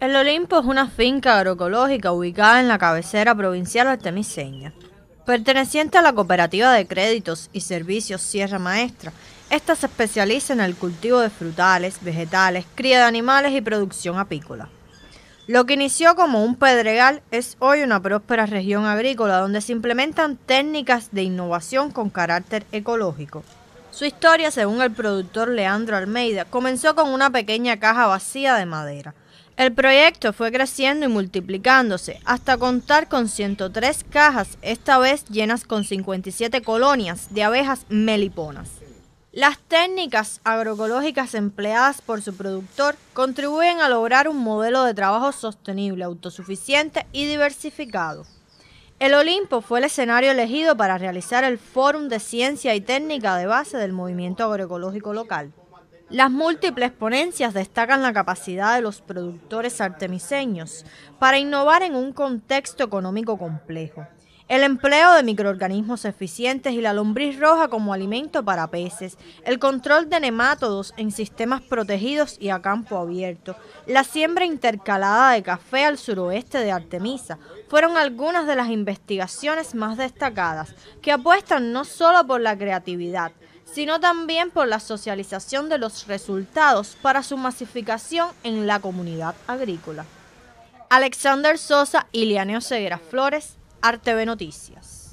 El Olimpo es una finca agroecológica ubicada en la cabecera provincial artemiseña. Perteneciente a la Cooperativa de Créditos y Servicios Sierra Maestra, esta se especializa en el cultivo de frutales, vegetales, cría de animales y producción apícola. Lo que inició como un pedregal es hoy una próspera región agrícola donde se implementan técnicas de innovación con carácter ecológico. Su historia, según el productor Leandro Almeida, comenzó con una pequeña caja vacía de madera el proyecto fue creciendo y multiplicándose hasta contar con 103 cajas, esta vez llenas con 57 colonias de abejas meliponas. Las técnicas agroecológicas empleadas por su productor contribuyen a lograr un modelo de trabajo sostenible, autosuficiente y diversificado. El Olimpo fue el escenario elegido para realizar el Fórum de Ciencia y Técnica de Base del Movimiento Agroecológico Local. Las múltiples ponencias destacan la capacidad de los productores artemiseños para innovar en un contexto económico complejo, el empleo de microorganismos eficientes y la lombriz roja como alimento para peces, el control de nemátodos en sistemas protegidos y a campo abierto, la siembra intercalada de café al suroeste de Artemisa, fueron algunas de las investigaciones más destacadas que apuestan no solo por la creatividad, sino también por la socialización de los resultados para su masificación en la comunidad agrícola. Alexander Sosa y Lianeo Ceguera Flores, Arteve Noticias.